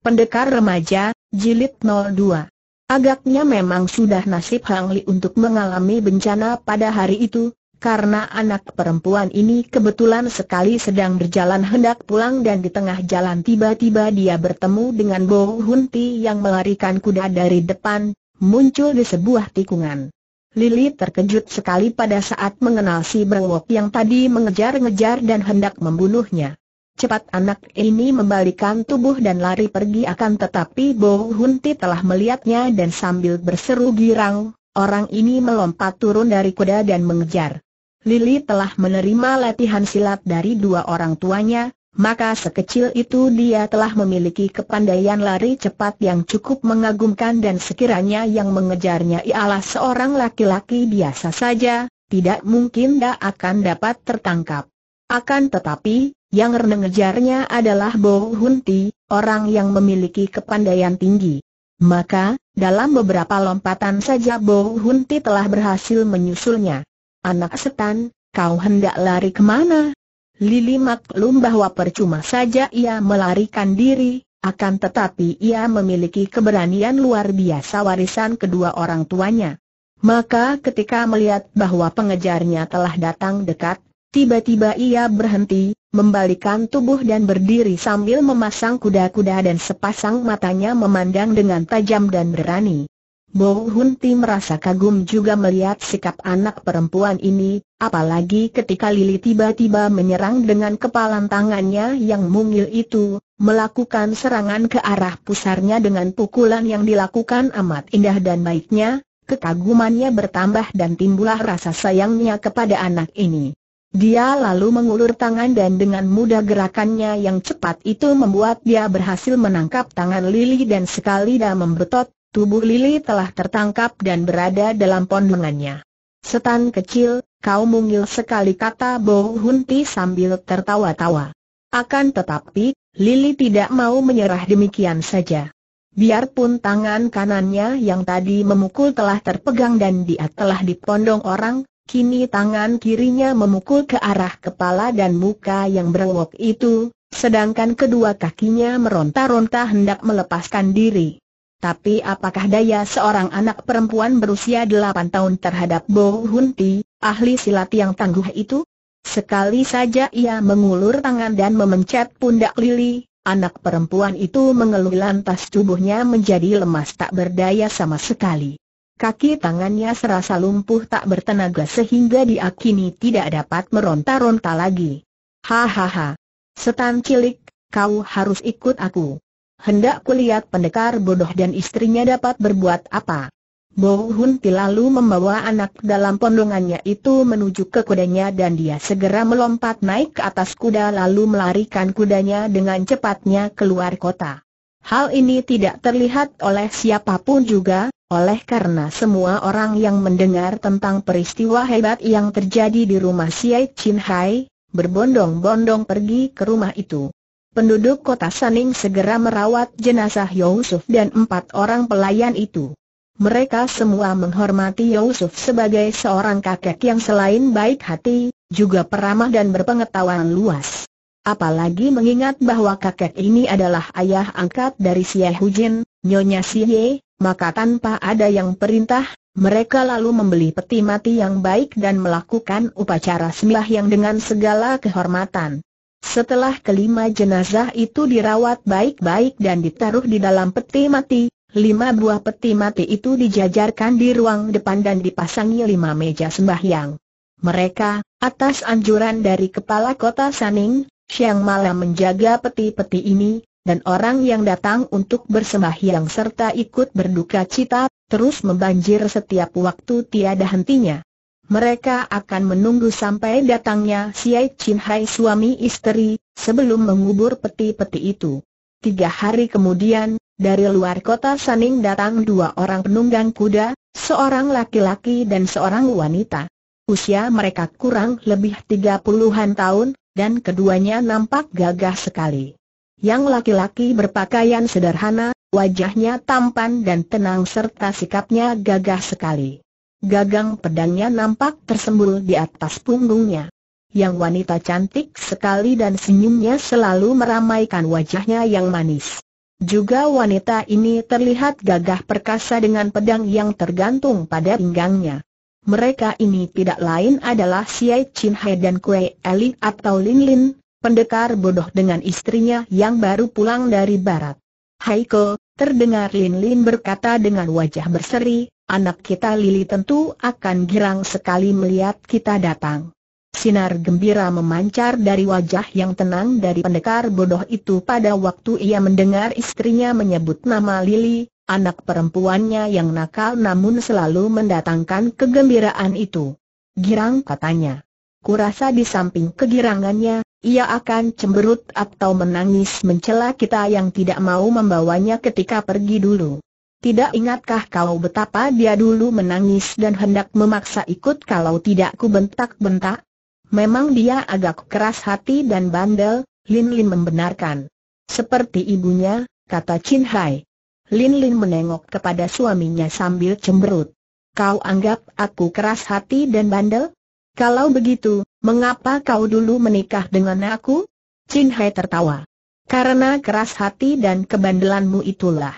Pendekar Remaja, Jilid 02 Agaknya memang sudah nasib Hang Li untuk mengalami bencana pada hari itu, karena anak perempuan ini kebetulan sekali sedang berjalan hendak pulang dan di tengah jalan tiba-tiba dia bertemu dengan Bo Hun Ti yang melarikan kuda dari depan, muncul di sebuah tikungan. Lili terkejut sekali pada saat mengenal si Brewok yang tadi mengejar-ngejar dan hendak membunuhnya. Cepat anak ini membalikan tubuh dan lari pergi akan tetapi Bo Hunti telah melihatnya dan sambil berseru girang, orang ini melompat turun dari kuda dan mengejar. Lili telah menerima latihan silat dari dua orang tuanya, maka sekecil itu dia telah memiliki kepandaian lari cepat yang cukup mengagumkan dan sekiranya yang mengejarnya ialah seorang laki-laki biasa saja, tidak mungkin dia akan dapat tertangkap. Akan tetapi, yang mengejarnya adalah Bo Hun orang yang memiliki kepandaian tinggi. Maka, dalam beberapa lompatan saja Bo Hun telah berhasil menyusulnya. Anak setan, kau hendak lari kemana? Lili maklum bahwa percuma saja ia melarikan diri, akan tetapi ia memiliki keberanian luar biasa warisan kedua orang tuanya. Maka ketika melihat bahwa pengejarnya telah datang dekat, tiba-tiba ia berhenti, membalikan tubuh dan berdiri sambil memasang kuda-kuda dan sepasang matanya memandang dengan tajam dan berani. Bo Hun merasa kagum juga melihat sikap anak perempuan ini, apalagi ketika Lili tiba-tiba menyerang dengan kepalan tangannya yang mungil itu, melakukan serangan ke arah pusarnya dengan pukulan yang dilakukan amat indah dan baiknya, kekagumannya bertambah dan timbullah rasa sayangnya kepada anak ini. Dia lalu mengulur tangan dan dengan mudah gerakannya yang cepat itu membuat dia berhasil menangkap tangan Lili dan sekali dia membetot, tubuh Lili telah tertangkap dan berada dalam pondongannya. Setan kecil, kau mungil sekali kata Bo Hunti sambil tertawa-tawa. Akan tetapi, Lili tidak mau menyerah demikian saja. Biarpun tangan kanannya yang tadi memukul telah terpegang dan dia telah dipondong orang, Kini tangan kirinya memukul ke arah kepala dan muka yang berengok itu, sedangkan kedua kakinya meronta-ronta hendak melepaskan diri. Tapi apakah daya seorang anak perempuan berusia delapan tahun terhadap Bo Hun Ti, ahli silat yang tangguh itu? Sekali saja ia mengulur tangan dan memencet pundak Lili, anak perempuan itu mengeluh lantas tubuhnya menjadi lemas tak berdaya sama sekali. Kaki tangannya serasa lumpuh tak bertenaga sehingga dia kini tidak dapat meronta-ronta lagi. Hahaha. Setan cilik, kau harus ikut aku. Hendak kulihat pendekar bodoh dan istrinya dapat berbuat apa. Bo Hun lalu membawa anak dalam pondongannya itu menuju ke kudanya dan dia segera melompat naik ke atas kuda lalu melarikan kudanya dengan cepatnya keluar kota. Hal ini tidak terlihat oleh siapapun juga, oleh karena semua orang yang mendengar tentang peristiwa hebat yang terjadi di rumah Siai Chin Hai, berbondong-bondong pergi ke rumah itu. Penduduk kota Saning segera merawat jenazah Yusuf dan empat orang pelayan itu. Mereka semua menghormati Yusuf sebagai seorang kakek yang selain baik hati, juga peramah dan berpengetahuan luas. Apalagi mengingat bahwa kakek ini adalah ayah angkat dari Xie Hujin, Nyonya Xie, maka tanpa ada yang perintah, mereka lalu membeli peti mati yang baik dan melakukan upacara yang dengan segala kehormatan. Setelah kelima jenazah itu dirawat baik-baik dan ditaruh di dalam peti mati, lima buah peti mati itu dijajarkan di ruang depan dan dipasangi lima meja sembahyang. Mereka, atas anjuran dari kepala kota Saning, Siang malam menjaga peti-peti ini, dan orang yang datang untuk bersembahyang serta ikut berduka cita, terus membanjir setiap waktu tiada hentinya. Mereka akan menunggu sampai datangnya Siai Chin Hai suami istri, sebelum mengubur peti-peti itu. Tiga hari kemudian, dari luar kota Saning datang dua orang penunggang kuda, seorang laki-laki dan seorang wanita. Usia mereka kurang lebih tiga puluhan tahun, dan keduanya nampak gagah sekali. Yang laki-laki berpakaian sederhana, wajahnya tampan dan tenang serta sikapnya gagah sekali. Gagang pedangnya nampak tersembul di atas punggungnya. Yang wanita cantik sekali dan senyumnya selalu meramaikan wajahnya yang manis. Juga wanita ini terlihat gagah perkasa dengan pedang yang tergantung pada pinggangnya. Mereka ini tidak lain adalah Siai Chin Hai dan Kue Eli atau Lin Lin, pendekar bodoh dengan istrinya yang baru pulang dari barat. Hai Ko, terdengar Lin Lin berkata dengan wajah berseri, anak kita Lili tentu akan girang sekali melihat kita datang. Sinar gembira memancar dari wajah yang tenang dari pendekar bodoh itu pada waktu ia mendengar istrinya menyebut nama Lili, Anak perempuannya yang nakal namun selalu mendatangkan kegembiraan itu. Girang katanya. Kurasa di samping kegirangannya, ia akan cemberut atau menangis mencela kita yang tidak mau membawanya ketika pergi dulu. Tidak ingatkah kau betapa dia dulu menangis dan hendak memaksa ikut kalau tidak ku bentak-bentak? Memang dia agak keras hati dan bandel, Lin Lin membenarkan. Seperti ibunya, kata Chin Hai. Lin Lin menengok kepada suaminya sambil cemberut. Kau anggap aku keras hati dan bandel? Kalau begitu, mengapa kau dulu menikah dengan aku? Chin Hai tertawa. Karena keras hati dan kebandelanmu itulah.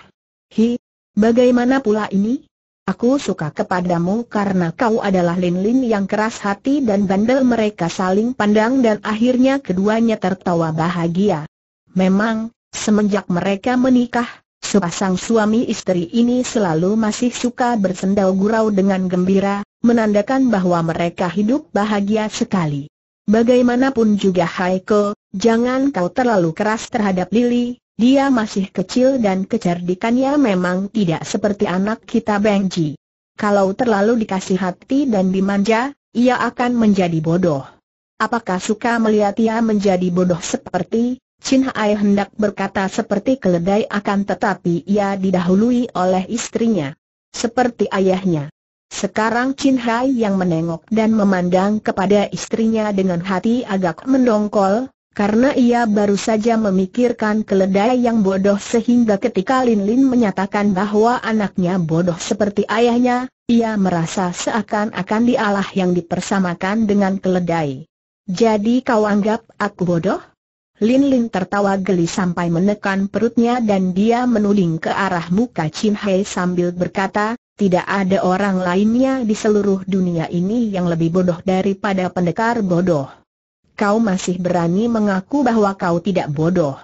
Hi, bagaimana pula ini? Aku suka kepadamu karena kau adalah Lin Lin yang keras hati dan bandel mereka saling pandang dan akhirnya keduanya tertawa bahagia. Memang, semenjak mereka menikah, sepasang suami istri ini selalu masih suka bersendau gurau dengan gembira, menandakan bahwa mereka hidup bahagia sekali. Bagaimanapun juga Haiko, jangan kau terlalu keras terhadap Lily. dia masih kecil dan kecerdikannya memang tidak seperti anak kita Benji. Kalau terlalu dikasih hati dan dimanja, ia akan menjadi bodoh. Apakah suka melihat ia menjadi bodoh seperti Chin Hai hendak berkata seperti keledai akan tetapi ia didahului oleh istrinya. Seperti ayahnya. Sekarang Chin Hai yang menengok dan memandang kepada istrinya dengan hati agak mendongkol, karena ia baru saja memikirkan keledai yang bodoh sehingga ketika Lin Lin menyatakan bahwa anaknya bodoh seperti ayahnya, ia merasa seakan-akan dialah yang dipersamakan dengan keledai. Jadi kau anggap aku bodoh? Lin Lin tertawa geli sampai menekan perutnya dan dia menuding ke arah muka Chin Hei sambil berkata, tidak ada orang lainnya di seluruh dunia ini yang lebih bodoh daripada pendekar bodoh. Kau masih berani mengaku bahwa kau tidak bodoh.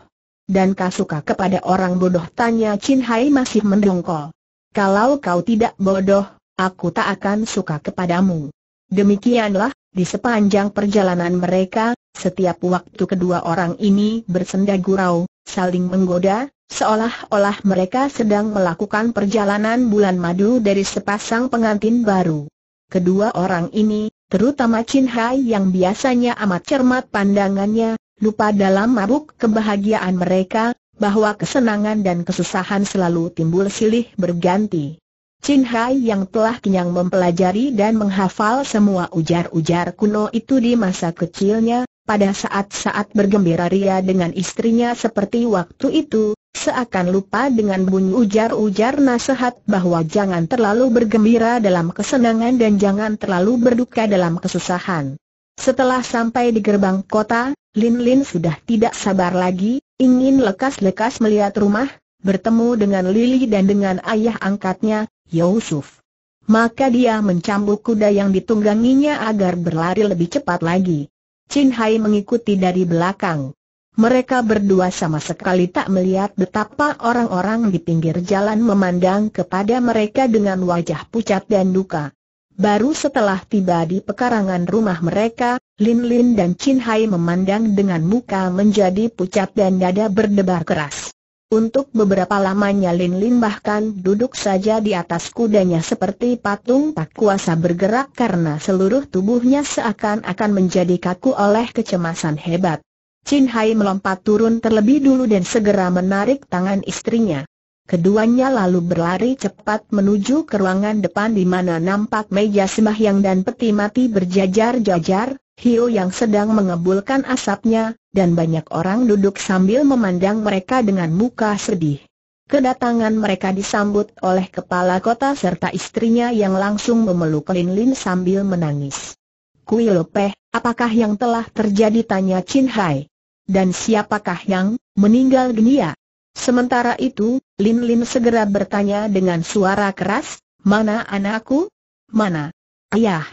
Dan kau suka kepada orang bodoh tanya Chin Hai masih mendongkol. Kalau kau tidak bodoh, aku tak akan suka kepadamu. Demikianlah, di sepanjang perjalanan mereka, setiap waktu kedua orang ini bersenda gurau, saling menggoda, seolah-olah mereka sedang melakukan perjalanan bulan madu dari sepasang pengantin baru. Kedua orang ini, terutama Chin Hai yang biasanya amat cermat pandangannya, lupa dalam mabuk kebahagiaan mereka, bahwa kesenangan dan kesusahan selalu timbul silih berganti. Chin Hai yang telah kenyang mempelajari dan menghafal semua ujar-ujar kuno itu di masa kecilnya, pada saat-saat bergembira ria dengan istrinya seperti waktu itu, seakan lupa dengan bunyi ujar-ujar nasihat bahwa jangan terlalu bergembira dalam kesenangan dan jangan terlalu berduka dalam kesusahan. Setelah sampai di gerbang kota, Lin Lin sudah tidak sabar lagi, ingin lekas-lekas melihat rumah, bertemu dengan Lily dan dengan ayah angkatnya, Yusuf. Maka dia mencambuk kuda yang ditungganginya agar berlari lebih cepat lagi. Chin Hai mengikuti dari belakang. Mereka berdua sama sekali tak melihat betapa orang-orang di pinggir jalan memandang kepada mereka dengan wajah pucat dan duka. Baru setelah tiba di pekarangan rumah mereka, Lin Lin dan Chin Hai memandang dengan muka menjadi pucat dan dada berdebar keras. Untuk beberapa lamanya Lin Lin bahkan duduk saja di atas kudanya seperti patung tak kuasa bergerak karena seluruh tubuhnya seakan-akan menjadi kaku oleh kecemasan hebat. Chin Hai melompat turun terlebih dulu dan segera menarik tangan istrinya. Keduanya lalu berlari cepat menuju ke ruangan depan di mana nampak meja sembahyang dan peti mati berjajar-jajar, Hiu yang sedang mengebulkan asapnya, dan banyak orang duduk sambil memandang mereka dengan muka sedih. Kedatangan mereka disambut oleh kepala kota serta istrinya yang langsung memeluk Lin Lin sambil menangis. Kui Lopeh, apakah yang telah terjadi tanya Chin Hai? Dan siapakah yang meninggal dunia? Sementara itu, Lin Lin segera bertanya dengan suara keras, mana anakku? Mana? Ayah.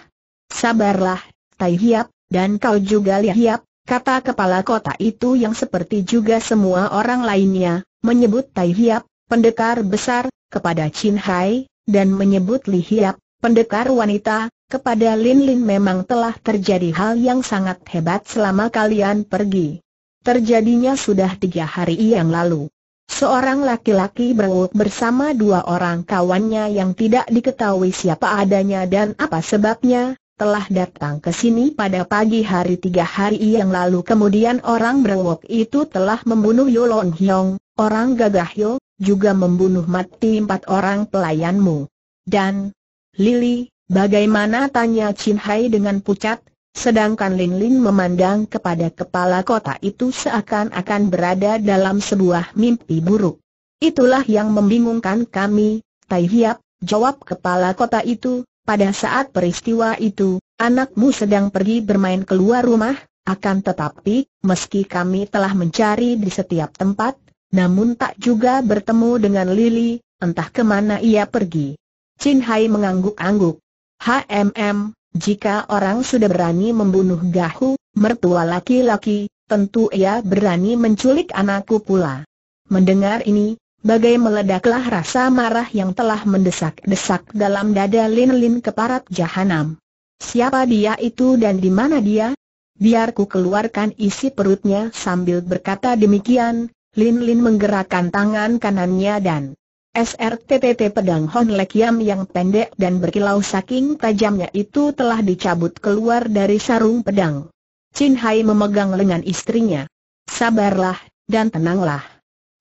Sabarlah, Tai Hiap, dan kau juga lihat, kata kepala kota itu yang seperti juga semua orang lainnya, menyebut Tai Hiap, pendekar besar, kepada Chin Hai, dan menyebut Li Hiap, pendekar wanita, kepada Lin Lin memang telah terjadi hal yang sangat hebat selama kalian pergi. Terjadinya sudah tiga hari yang lalu. Seorang laki-laki berwuk bersama dua orang kawannya yang tidak diketahui siapa adanya dan apa sebabnya, telah datang ke sini pada pagi hari tiga hari yang lalu kemudian orang berwok itu telah membunuh Yolong Hyong, orang gagah Yo, juga membunuh mati empat orang pelayanmu. Dan, Lily bagaimana tanya Chin Hai dengan pucat, sedangkan Lin Lin memandang kepada kepala kota itu seakan-akan berada dalam sebuah mimpi buruk. Itulah yang membingungkan kami, Tai Hiap, jawab kepala kota itu, pada saat peristiwa itu, anakmu sedang pergi bermain keluar rumah, akan tetapi, meski kami telah mencari di setiap tempat, namun tak juga bertemu dengan Lily. entah kemana ia pergi. Chin Hai mengangguk-angguk. HMM, jika orang sudah berani membunuh Gahu, mertua laki-laki, tentu ia berani menculik anakku pula. Mendengar ini, bagai meledaklah rasa marah yang telah mendesak-desak dalam dada Lin-Lin ke parat jahanam. Siapa dia itu dan di mana dia? Biar ku keluarkan isi perutnya sambil berkata demikian, Lin-Lin menggerakkan tangan kanannya dan SRTTT pedang Hon Lekiam yang pendek dan berkilau saking tajamnya itu telah dicabut keluar dari sarung pedang. Chin Hai memegang lengan istrinya. Sabarlah, dan tenanglah.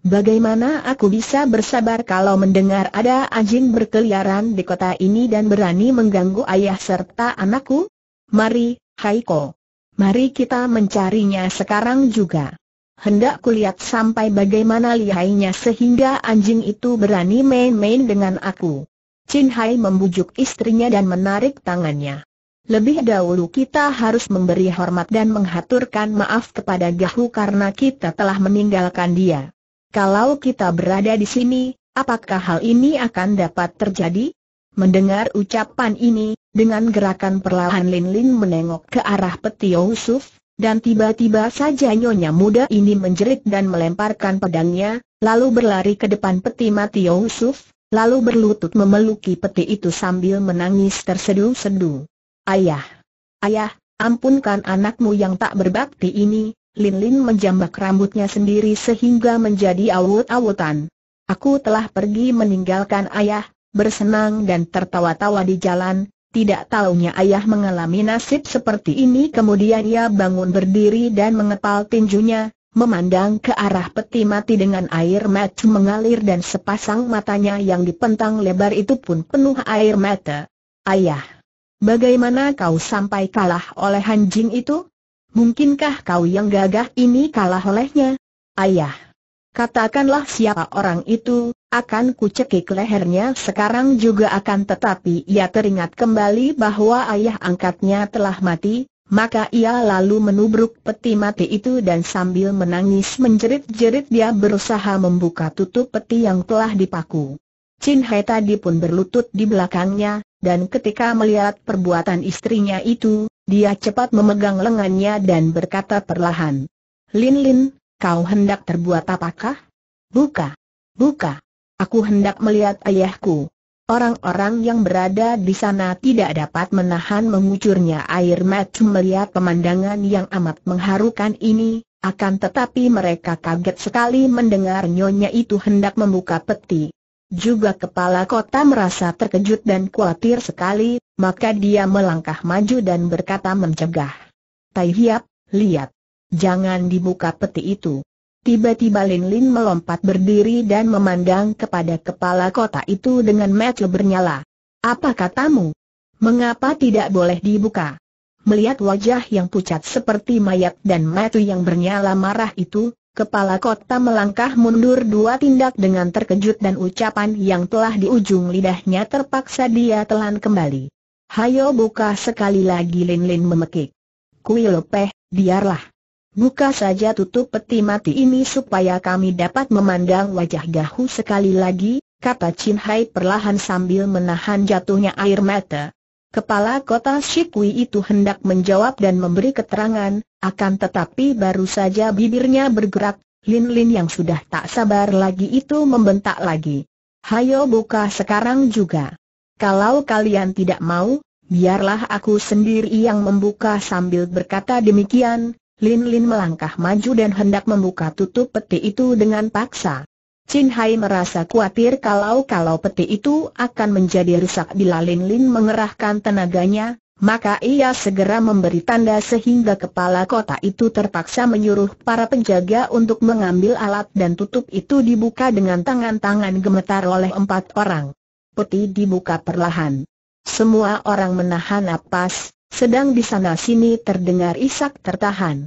Bagaimana aku bisa bersabar kalau mendengar ada anjing berkeliaran di kota ini dan berani mengganggu ayah serta anakku? Mari, Haiko. Mari kita mencarinya sekarang juga. Hendak kulihat sampai bagaimana lihainya sehingga anjing itu berani main-main dengan aku. Chin Hai membujuk istrinya dan menarik tangannya. Lebih dahulu kita harus memberi hormat dan menghaturkan maaf kepada Gahu karena kita telah meninggalkan dia. Kalau kita berada di sini, apakah hal ini akan dapat terjadi? Mendengar ucapan ini, dengan gerakan perlahan Lin Lin menengok ke arah peti Yusuf, dan tiba-tiba saja nyonya muda ini menjerit dan melemparkan pedangnya, lalu berlari ke depan peti mati Yusuf, lalu berlutut memeluki peti itu sambil menangis terseduh-seduh. Ayah! Ayah, ampunkan anakmu yang tak berbakti ini, Lin Lin menjambak rambutnya sendiri sehingga menjadi awut-awutan. Aku telah pergi meninggalkan ayah, bersenang dan tertawa-tawa di jalan, tidak taunya ayah mengalami nasib seperti ini kemudian ia bangun berdiri dan mengepal tinjunya, memandang ke arah peti mati dengan air mata mengalir dan sepasang matanya yang dipentang lebar itu pun penuh air mata. Ayah, bagaimana kau sampai kalah oleh anjing itu? Mungkinkah kau yang gagah ini kalah olehnya? Ayah. Katakanlah siapa orang itu, akan kucekik lehernya sekarang juga akan tetapi ia teringat kembali bahwa ayah angkatnya telah mati, maka ia lalu menubruk peti mati itu dan sambil menangis menjerit-jerit dia berusaha membuka tutup peti yang telah dipaku. Chin Hai tadi pun berlutut di belakangnya, dan ketika melihat perbuatan istrinya itu, dia cepat memegang lengannya dan berkata perlahan. Lin Lin, kau hendak terbuat apakah? Buka. Buka. Aku hendak melihat ayahku. Orang-orang yang berada di sana tidak dapat menahan mengucurnya air mata melihat pemandangan yang amat mengharukan ini, akan tetapi mereka kaget sekali mendengar nyonya itu hendak membuka peti. Juga kepala kota merasa terkejut dan khawatir sekali, maka dia melangkah maju dan berkata mencegah. Tai Hiap, lihat. Jangan dibuka peti itu. Tiba-tiba Lin Lin melompat berdiri dan memandang kepada kepala kota itu dengan mata bernyala. Apa katamu? Mengapa tidak boleh dibuka? Melihat wajah yang pucat seperti mayat dan mata yang bernyala marah itu, Kepala kota melangkah mundur dua tindak dengan terkejut dan ucapan yang telah di ujung lidahnya terpaksa dia telan kembali. Hayo buka sekali lagi Lin Lin memekik. Kui lopeh, biarlah. Buka saja tutup peti mati ini supaya kami dapat memandang wajah Gahu sekali lagi, kata Chin Hai perlahan sambil menahan jatuhnya air mata. Kepala kota Shikui itu hendak menjawab dan memberi keterangan, akan tetapi baru saja bibirnya bergerak, Lin Lin yang sudah tak sabar lagi itu membentak lagi. Hayo buka sekarang juga. Kalau kalian tidak mau, biarlah aku sendiri yang membuka sambil berkata demikian, Lin Lin melangkah maju dan hendak membuka tutup peti itu dengan paksa. Chin Hai merasa khawatir kalau-kalau peti itu akan menjadi rusak bila Lin Lin mengerahkan tenaganya, maka ia segera memberi tanda sehingga kepala kota itu terpaksa menyuruh para penjaga untuk mengambil alat dan tutup itu dibuka dengan tangan-tangan gemetar oleh empat orang. Peti dibuka perlahan. Semua orang menahan napas, sedang di sana sini terdengar isak tertahan.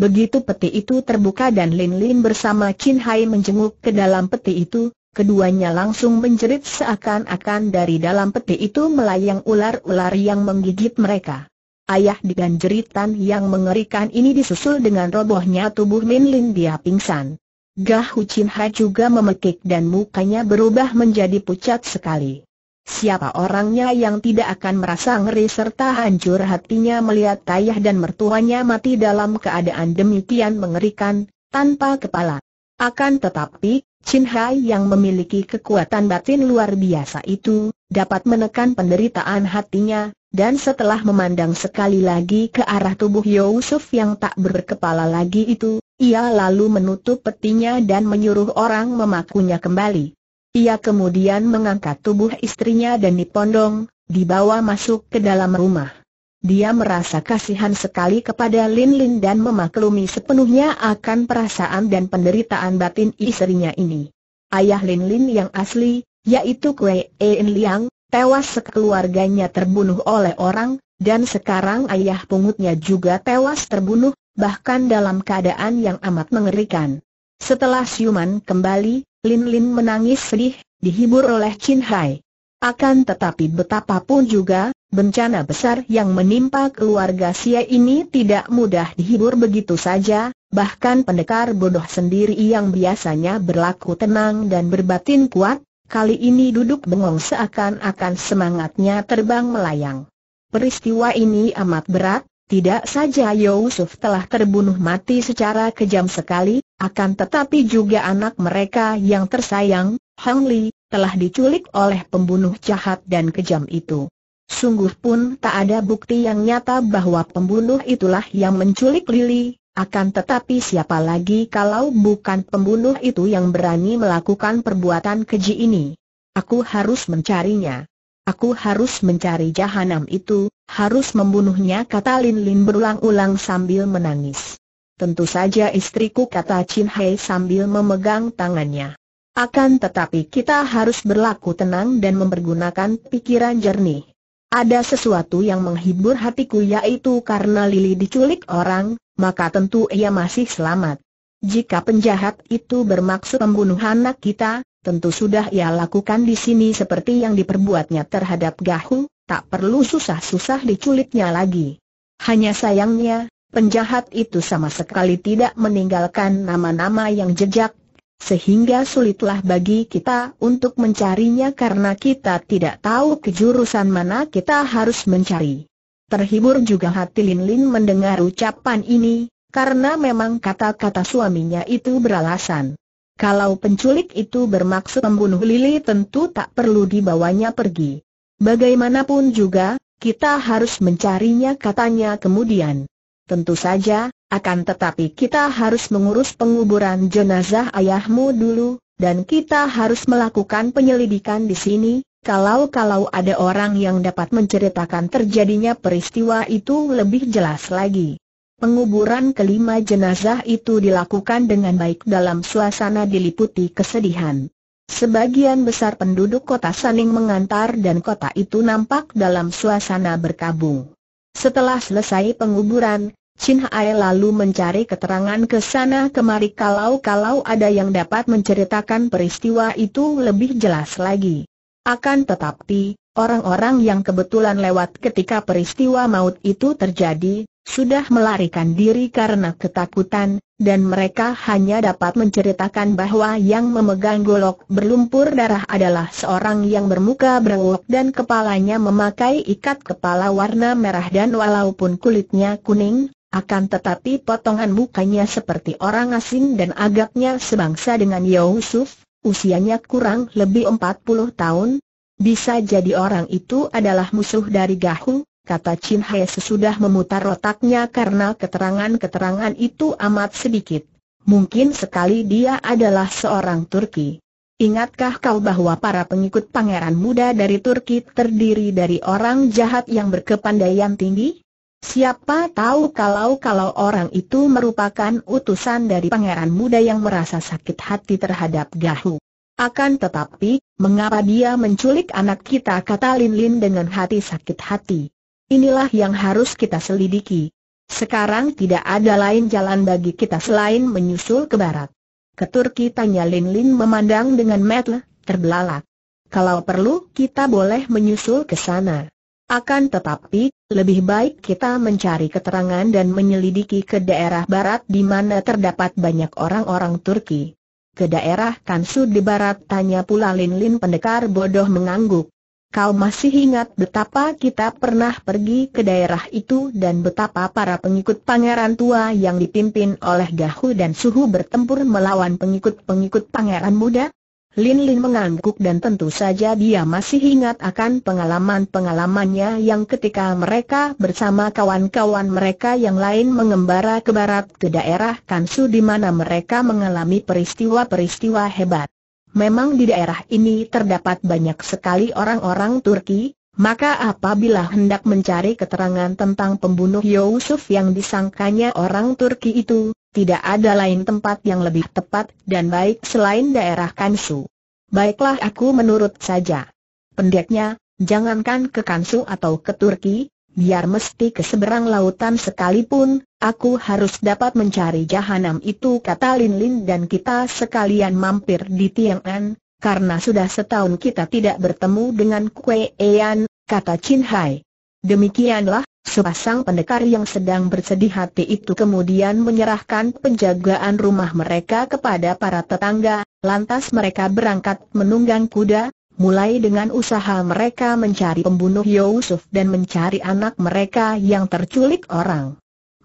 Begitu peti itu terbuka dan Lin Lin bersama Chin Hai menjenguk ke dalam peti itu, keduanya langsung menjerit seakan-akan dari dalam peti itu melayang ular-ular yang menggigit mereka. Ayah dengan jeritan yang mengerikan ini disusul dengan robohnya tubuh Lin Lin dia pingsan. Hu Chin Hai juga memekik dan mukanya berubah menjadi pucat sekali. Siapa orangnya yang tidak akan merasa ngeri serta hancur hatinya melihat ayah dan mertuanya mati dalam keadaan demikian mengerikan, tanpa kepala. Akan tetapi, Chin Hai yang memiliki kekuatan batin luar biasa itu, dapat menekan penderitaan hatinya, dan setelah memandang sekali lagi ke arah tubuh Yusuf yang tak berkepala lagi itu, ia lalu menutup petinya dan menyuruh orang memakunya kembali. Ia kemudian mengangkat tubuh istrinya dan dipondong, dibawa masuk ke dalam rumah. Dia merasa kasihan sekali kepada Lin Lin dan memaklumi sepenuhnya akan perasaan dan penderitaan batin istrinya ini. Ayah Lin Lin yang asli, yaitu Kue En Liang, tewas sekeluarganya terbunuh oleh orang, dan sekarang ayah pungutnya juga tewas terbunuh, bahkan dalam keadaan yang amat mengerikan. Setelah siuman kembali, Lin Lin menangis sedih, dihibur oleh Chin Hai. Akan tetapi betapapun juga, bencana besar yang menimpa keluarga Sia ini tidak mudah dihibur begitu saja, bahkan pendekar bodoh sendiri yang biasanya berlaku tenang dan berbatin kuat, kali ini duduk bengong seakan-akan semangatnya terbang melayang. Peristiwa ini amat berat, tidak saja Yusuf telah terbunuh mati secara kejam sekali, akan tetapi juga anak mereka yang tersayang, Hang Li, telah diculik oleh pembunuh jahat dan kejam itu. Sungguh pun tak ada bukti yang nyata bahwa pembunuh itulah yang menculik Lily. akan tetapi siapa lagi kalau bukan pembunuh itu yang berani melakukan perbuatan keji ini. Aku harus mencarinya. Aku harus mencari jahanam itu, harus membunuhnya kata Lin Lin berulang-ulang sambil menangis. Tentu saja istriku kata Chin Hei sambil memegang tangannya. Akan tetapi kita harus berlaku tenang dan mempergunakan pikiran jernih. Ada sesuatu yang menghibur hatiku yaitu karena Lili diculik orang, maka tentu ia masih selamat. Jika penjahat itu bermaksud membunuh anak kita, tentu sudah ia lakukan di sini seperti yang diperbuatnya terhadap Gahu, tak perlu susah-susah diculiknya lagi. Hanya sayangnya, penjahat itu sama sekali tidak meninggalkan nama-nama yang jejak, sehingga sulitlah bagi kita untuk mencarinya karena kita tidak tahu kejurusan mana kita harus mencari. Terhibur juga hati Lin Lin mendengar ucapan ini, karena memang kata-kata suaminya itu beralasan. Kalau penculik itu bermaksud membunuh Lili tentu tak perlu dibawanya pergi. Bagaimanapun juga, kita harus mencarinya katanya kemudian. Tentu saja, akan tetapi kita harus mengurus penguburan jenazah ayahmu dulu, dan kita harus melakukan penyelidikan di sini, kalau-kalau ada orang yang dapat menceritakan terjadinya peristiwa itu lebih jelas lagi. Penguburan kelima jenazah itu dilakukan dengan baik dalam suasana diliputi kesedihan. Sebagian besar penduduk kota Saning mengantar dan kota itu nampak dalam suasana berkabung. Setelah selesai penguburan, Chin Hae lalu mencari keterangan ke sana kemari kalau-kalau ada yang dapat menceritakan peristiwa itu lebih jelas lagi. Akan tetapi, orang-orang yang kebetulan lewat ketika peristiwa maut itu terjadi, sudah melarikan diri karena ketakutan, dan mereka hanya dapat menceritakan bahwa yang memegang golok berlumpur darah adalah seorang yang bermuka berwok dan kepalanya memakai ikat kepala warna merah dan walaupun kulitnya kuning, akan tetapi potongan mukanya seperti orang asing dan agaknya sebangsa dengan Yusuf, usianya kurang lebih 40 tahun. Bisa jadi orang itu adalah musuh dari Gahung, kata Chin Hai sesudah memutar otaknya karena keterangan-keterangan itu amat sedikit. Mungkin sekali dia adalah seorang Turki. Ingatkah kau bahwa para pengikut pangeran muda dari Turki terdiri dari orang jahat yang berkepandaian tinggi? Siapa tahu kalau-kalau orang itu merupakan utusan dari pangeran muda yang merasa sakit hati terhadap Gahu. Akan tetapi, mengapa dia menculik anak kita kata Lin Lin dengan hati sakit hati? Inilah yang harus kita selidiki. Sekarang tidak ada lain jalan bagi kita selain menyusul ke barat. Ke Turki tanya Lin memandang dengan metle, terbelalak. Kalau perlu kita boleh menyusul ke sana. Akan tetapi, lebih baik kita mencari keterangan dan menyelidiki ke daerah barat di mana terdapat banyak orang-orang Turki. Ke daerah Kansu di barat tanya pula Lin Lin pendekar bodoh mengangguk. Kau masih ingat betapa kita pernah pergi ke daerah itu dan betapa para pengikut pangeran tua yang dipimpin oleh Gahu dan Suhu bertempur melawan pengikut-pengikut pangeran muda? Lin Lin mengangguk dan tentu saja dia masih ingat akan pengalaman-pengalamannya yang ketika mereka bersama kawan-kawan mereka yang lain mengembara ke barat ke daerah Kansu di mana mereka mengalami peristiwa-peristiwa hebat. Memang di daerah ini terdapat banyak sekali orang-orang Turki, maka apabila hendak mencari keterangan tentang pembunuh Yusuf yang disangkanya orang Turki itu, tidak ada lain tempat yang lebih tepat dan baik selain daerah Kansu. Baiklah aku menurut saja. Pendeknya, jangankan ke Kansu atau ke Turki, biar mesti ke seberang lautan sekalipun, Aku harus dapat mencari jahanam itu kata Lin Lin dan kita sekalian mampir di Tiang'an, karena sudah setahun kita tidak bertemu dengan Kue Ean, kata Chin Hai. Demikianlah, sepasang pendekar yang sedang bersedih hati itu kemudian menyerahkan penjagaan rumah mereka kepada para tetangga, lantas mereka berangkat menunggang kuda, mulai dengan usaha mereka mencari pembunuh Yusuf dan mencari anak mereka yang terculik orang.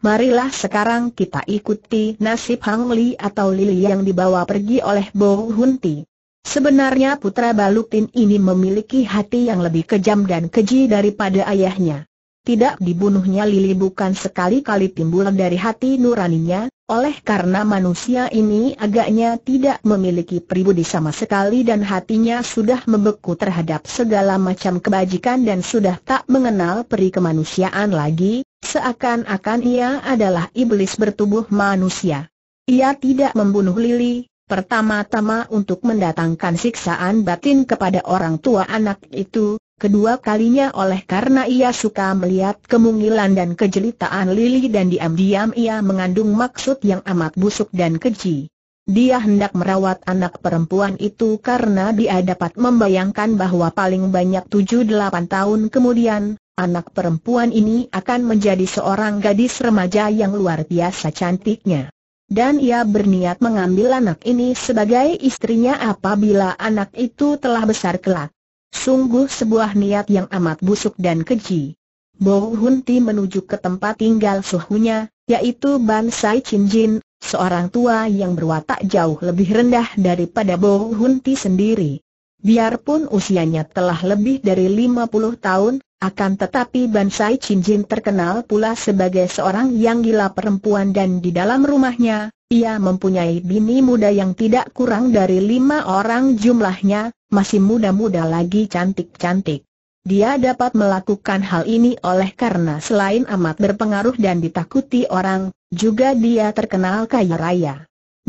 Marilah sekarang kita ikuti nasib Hang Li atau Lili yang dibawa pergi oleh Bo Hun Ti. Sebenarnya putra Balutin ini memiliki hati yang lebih kejam dan keji daripada ayahnya. Tidak dibunuhnya Lili bukan sekali-kali timbul dari hati nuraninya, oleh karena manusia ini agaknya tidak memiliki pribudi sama sekali dan hatinya sudah membeku terhadap segala macam kebajikan dan sudah tak mengenal peri kemanusiaan lagi, seakan-akan ia adalah iblis bertubuh manusia. Ia tidak membunuh Lili, pertama-tama untuk mendatangkan siksaan batin kepada orang tua anak itu, kedua kalinya oleh karena ia suka melihat kemungilan dan kejelitaan Lily dan diam-diam ia mengandung maksud yang amat busuk dan keji. Dia hendak merawat anak perempuan itu karena dia dapat membayangkan bahwa paling banyak tujuh delapan tahun kemudian, anak perempuan ini akan menjadi seorang gadis remaja yang luar biasa cantiknya. Dan ia berniat mengambil anak ini sebagai istrinya apabila anak itu telah besar kelak. Sungguh sebuah niat yang amat busuk dan keji. Bo Hunti menuju ke tempat tinggal suhunya, yaitu Ban Sai Chin Jin, seorang tua yang berwatak jauh lebih rendah daripada Bo Hunti sendiri. Biarpun usianya telah lebih dari 50 tahun, akan tetapi Bansai Chin Jin terkenal pula sebagai seorang yang gila perempuan dan di dalam rumahnya, ia mempunyai bini muda yang tidak kurang dari lima orang jumlahnya, masih muda-muda lagi cantik-cantik. Dia dapat melakukan hal ini oleh karena selain amat berpengaruh dan ditakuti orang, juga dia terkenal kaya raya.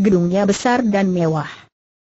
Gedungnya besar dan mewah.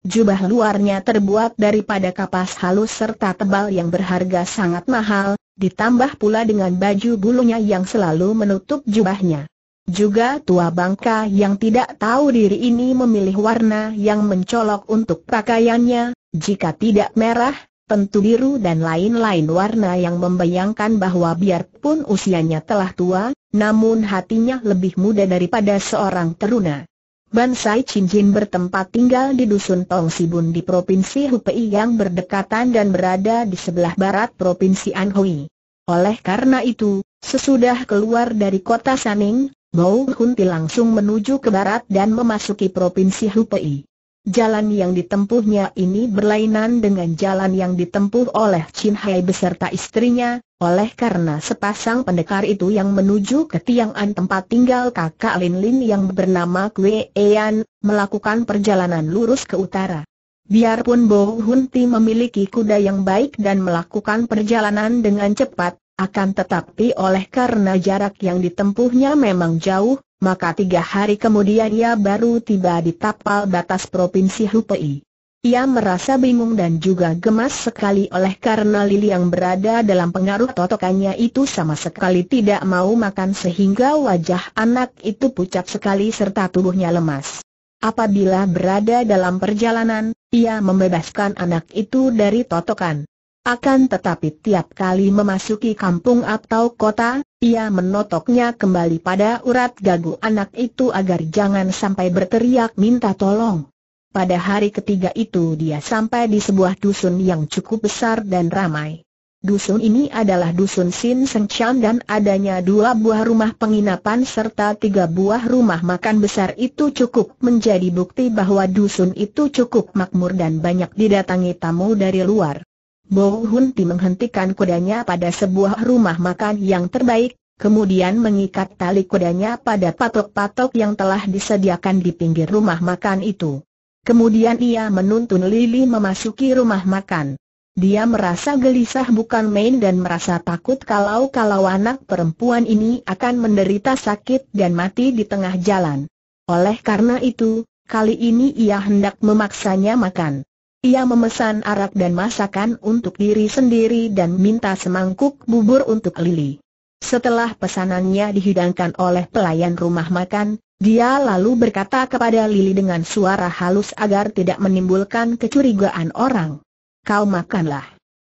Jubah luarnya terbuat daripada kapas halus serta tebal yang berharga sangat mahal, ditambah pula dengan baju bulunya yang selalu menutup jubahnya. Juga tua bangka yang tidak tahu diri ini memilih warna yang mencolok untuk pakaiannya, jika tidak merah, tentu biru dan lain-lain warna yang membayangkan bahwa biarpun usianya telah tua, namun hatinya lebih muda daripada seorang teruna. Bansai Cincin bertempat tinggal di Dusun Tong Sibun di Provinsi Hupei yang berdekatan dan berada di sebelah barat Provinsi Anhui. Oleh karena itu, sesudah keluar dari kota Saning, Bau Kunti langsung menuju ke barat dan memasuki Provinsi Hubei. Jalan yang ditempuhnya ini berlainan dengan jalan yang ditempuh oleh Chin Hai beserta istrinya, oleh karena sepasang pendekar itu yang menuju ke Tiang'an tempat tinggal kakak Lin Lin yang bernama Kue Ean, melakukan perjalanan lurus ke utara. Biarpun Bo Hun Ti memiliki kuda yang baik dan melakukan perjalanan dengan cepat, akan tetapi oleh karena jarak yang ditempuhnya memang jauh, maka tiga hari kemudian ia baru tiba di tapal batas Provinsi Hupei. Ia merasa bingung dan juga gemas sekali oleh karena Lili yang berada dalam pengaruh totokannya itu sama sekali tidak mau makan sehingga wajah anak itu pucat sekali serta tubuhnya lemas. Apabila berada dalam perjalanan, ia membebaskan anak itu dari totokan. Akan tetapi tiap kali memasuki kampung atau kota, ia menotoknya kembali pada urat gagu anak itu agar jangan sampai berteriak minta tolong. Pada hari ketiga itu dia sampai di sebuah dusun yang cukup besar dan ramai. Dusun ini adalah dusun Sin Seng Chan dan adanya dua buah rumah penginapan serta tiga buah rumah makan besar itu cukup menjadi bukti bahwa dusun itu cukup makmur dan banyak didatangi tamu dari luar. Bo Hun menghentikan kudanya pada sebuah rumah makan yang terbaik, kemudian mengikat tali kudanya pada patok-patok yang telah disediakan di pinggir rumah makan itu. Kemudian ia menuntun Lili memasuki rumah makan. Dia merasa gelisah bukan main dan merasa takut kalau-kalau anak perempuan ini akan menderita sakit dan mati di tengah jalan. Oleh karena itu, kali ini ia hendak memaksanya makan. Ia memesan arak dan masakan untuk diri sendiri dan minta semangkuk bubur untuk Lili. Setelah pesanannya dihidangkan oleh pelayan rumah makan, dia lalu berkata kepada Lili dengan suara halus agar tidak menimbulkan kecurigaan orang. Kau makanlah.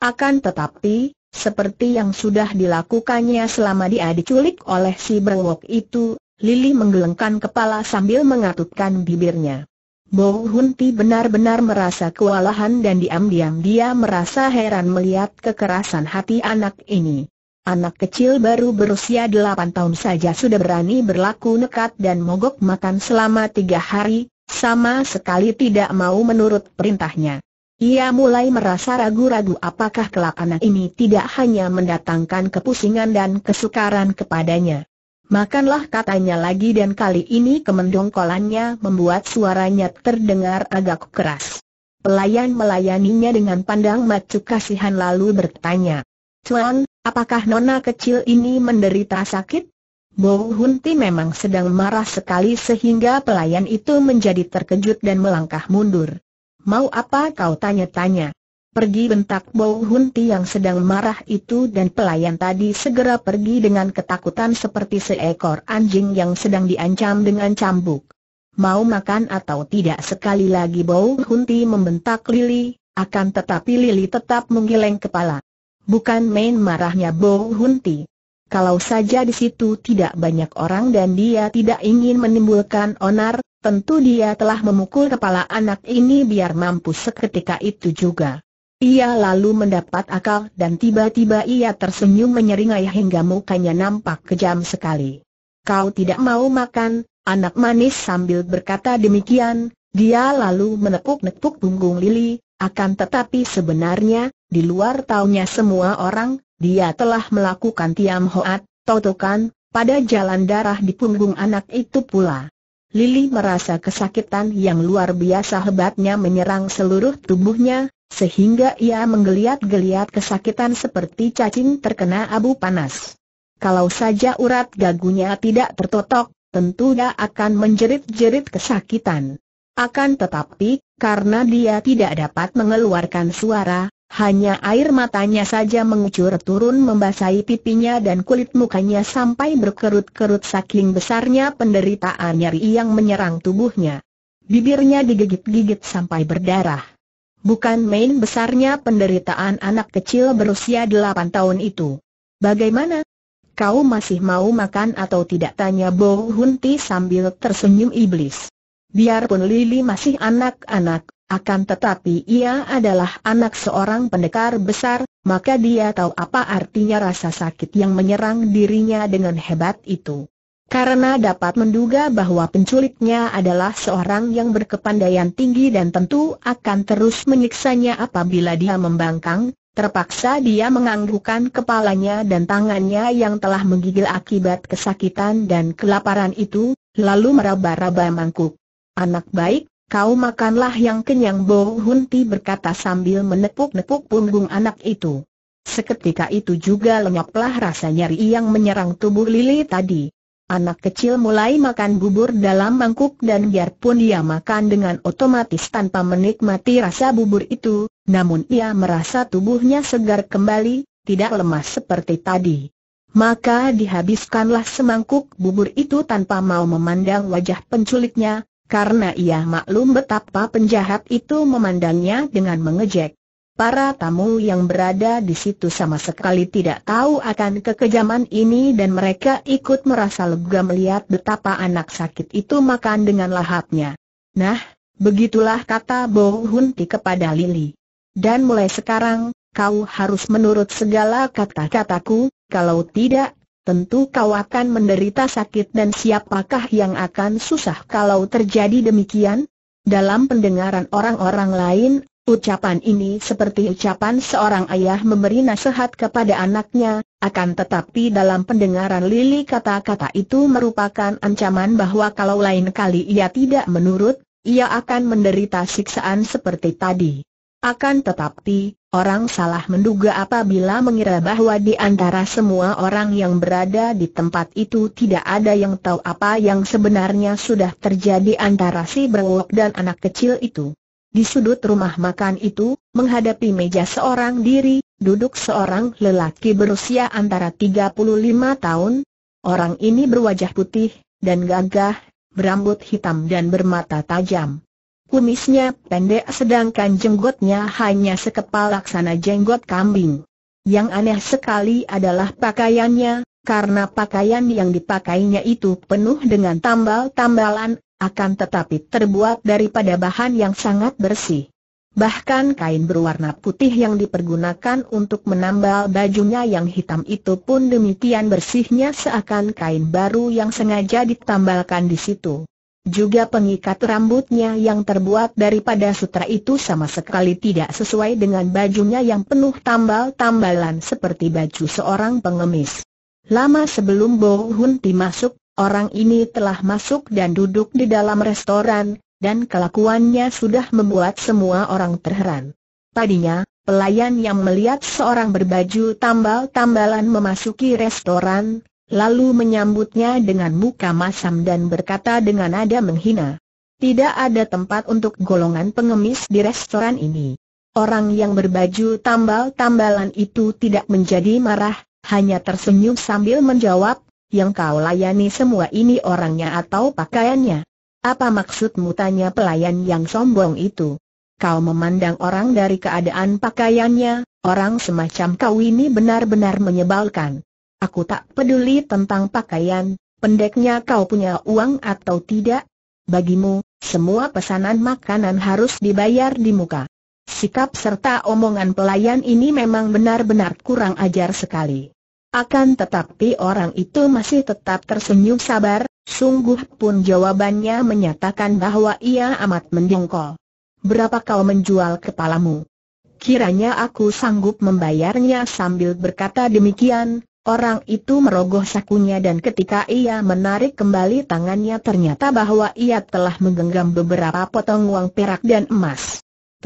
Akan tetapi, seperti yang sudah dilakukannya selama dia diculik oleh si berwok itu, Lili menggelengkan kepala sambil mengatupkan bibirnya. Mo Hun Ti benar-benar merasa kewalahan dan diam-diam dia merasa heran melihat kekerasan hati anak ini. Anak kecil baru berusia 8 tahun saja sudah berani berlaku nekat dan mogok makan selama tiga hari, sama sekali tidak mau menurut perintahnya. Ia mulai merasa ragu-ragu apakah kelak anak ini tidak hanya mendatangkan kepusingan dan kesukaran kepadanya. Makanlah katanya lagi dan kali ini kemendongkolannya membuat suaranya terdengar agak keras. Pelayan melayaninya dengan pandang macu kasihan lalu bertanya. Cuan, apakah nona kecil ini menderita sakit? Bo Hunti memang sedang marah sekali sehingga pelayan itu menjadi terkejut dan melangkah mundur. Mau apa kau tanya-tanya? Pergi bentak Bau Hunti yang sedang marah itu dan pelayan tadi segera pergi dengan ketakutan seperti seekor anjing yang sedang diancam dengan cambuk. Mau makan atau tidak sekali lagi Bau Hunti membentak Lili, akan tetapi Lili tetap menggeleng kepala. Bukan main marahnya Bau Hunti. Kalau saja di situ tidak banyak orang dan dia tidak ingin menimbulkan onar, tentu dia telah memukul kepala anak ini biar mampu seketika itu juga. Ia lalu mendapat akal dan tiba-tiba ia tersenyum menyeringai hingga mukanya nampak kejam sekali. Kau tidak mau makan, anak manis sambil berkata demikian, dia lalu menepuk-nepuk punggung Lili, akan tetapi sebenarnya, di luar taunya semua orang, dia telah melakukan tiam hoat, totokan, pada jalan darah di punggung anak itu pula. Lili merasa kesakitan yang luar biasa hebatnya menyerang seluruh tubuhnya, sehingga ia menggeliat-geliat kesakitan seperti cacing terkena abu panas. Kalau saja urat gagunya tidak tertotok, tentu tentunya akan menjerit-jerit kesakitan. Akan tetapi, karena dia tidak dapat mengeluarkan suara, hanya air matanya saja mengucur turun membasahi pipinya dan kulit mukanya sampai berkerut-kerut saking besarnya penderitaan nyeri yang menyerang tubuhnya. Bibirnya digigit-gigit sampai berdarah. Bukan main besarnya penderitaan anak kecil berusia 8 tahun itu. Bagaimana? Kau masih mau makan atau tidak? Tanya Bo Hunti sambil tersenyum iblis. Biarpun Lili masih anak-anak, akan tetapi ia adalah anak seorang pendekar besar, maka dia tahu apa artinya rasa sakit yang menyerang dirinya dengan hebat itu. Karena dapat menduga bahwa penculiknya adalah seorang yang berkepandaian tinggi dan tentu akan terus menyiksanya apabila dia membangkang, terpaksa dia menganggukkan kepalanya dan tangannya yang telah menggigil akibat kesakitan dan kelaparan itu, lalu meraba-raba mangkuk. Anak baik, Kau makanlah yang kenyang Bo Hunti berkata sambil menepuk-nepuk punggung anak itu. Seketika itu juga lenyaplah rasa nyeri yang menyerang tubuh Lili tadi. Anak kecil mulai makan bubur dalam mangkuk dan biarpun dia makan dengan otomatis tanpa menikmati rasa bubur itu, namun ia merasa tubuhnya segar kembali, tidak lemas seperti tadi. Maka dihabiskanlah semangkuk bubur itu tanpa mau memandang wajah penculiknya, karena ia maklum betapa penjahat itu memandangnya dengan mengejek. Para tamu yang berada di situ sama sekali tidak tahu akan kekejaman ini dan mereka ikut merasa lega melihat betapa anak sakit itu makan dengan lahapnya. Nah, begitulah kata Bo Hunti kepada Lili. Dan mulai sekarang, kau harus menurut segala kata-kataku, kalau tidak, tentu kau akan menderita sakit dan siapakah yang akan susah kalau terjadi demikian? Dalam pendengaran orang-orang lain, Ucapan ini seperti ucapan seorang ayah memberi nasihat kepada anaknya, akan tetapi dalam pendengaran Lili kata-kata itu merupakan ancaman bahwa kalau lain kali ia tidak menurut, ia akan menderita siksaan seperti tadi. Akan tetapi, orang salah menduga apabila mengira bahwa di antara semua orang yang berada di tempat itu tidak ada yang tahu apa yang sebenarnya sudah terjadi antara si berwok dan anak kecil itu. Di sudut rumah makan itu, menghadapi meja seorang diri, duduk seorang lelaki berusia antara 35 tahun. Orang ini berwajah putih dan gagah, berambut hitam dan bermata tajam. Kumisnya pendek sedangkan jenggotnya hanya sekepal laksana jenggot kambing. Yang aneh sekali adalah pakaiannya, karena pakaian yang dipakainya itu penuh dengan tambal-tambalan akan tetapi terbuat daripada bahan yang sangat bersih. Bahkan kain berwarna putih yang dipergunakan untuk menambal bajunya yang hitam itu pun demikian bersihnya seakan kain baru yang sengaja ditambalkan di situ. Juga pengikat rambutnya yang terbuat daripada sutra itu sama sekali tidak sesuai dengan bajunya yang penuh tambal-tambalan seperti baju seorang pengemis. Lama sebelum Bo Hun Orang ini telah masuk dan duduk di dalam restoran, dan kelakuannya sudah membuat semua orang terheran. Tadinya, pelayan yang melihat seorang berbaju tambal-tambalan memasuki restoran, lalu menyambutnya dengan muka masam dan berkata dengan nada menghina. Tidak ada tempat untuk golongan pengemis di restoran ini. Orang yang berbaju tambal-tambalan itu tidak menjadi marah, hanya tersenyum sambil menjawab, yang kau layani semua ini orangnya atau pakaiannya? Apa maksudmu tanya pelayan yang sombong itu? Kau memandang orang dari keadaan pakaiannya, orang semacam kau ini benar-benar menyebalkan. Aku tak peduli tentang pakaian, pendeknya kau punya uang atau tidak. Bagimu, semua pesanan makanan harus dibayar di muka. Sikap serta omongan pelayan ini memang benar-benar kurang ajar sekali. Akan tetapi orang itu masih tetap tersenyum sabar, sungguh pun jawabannya menyatakan bahwa ia amat mendongkol. Berapa kau menjual kepalamu? Kiranya aku sanggup membayarnya sambil berkata demikian, Orang itu merogoh sakunya dan ketika ia menarik kembali tangannya ternyata bahwa ia telah menggenggam beberapa potong uang perak dan emas.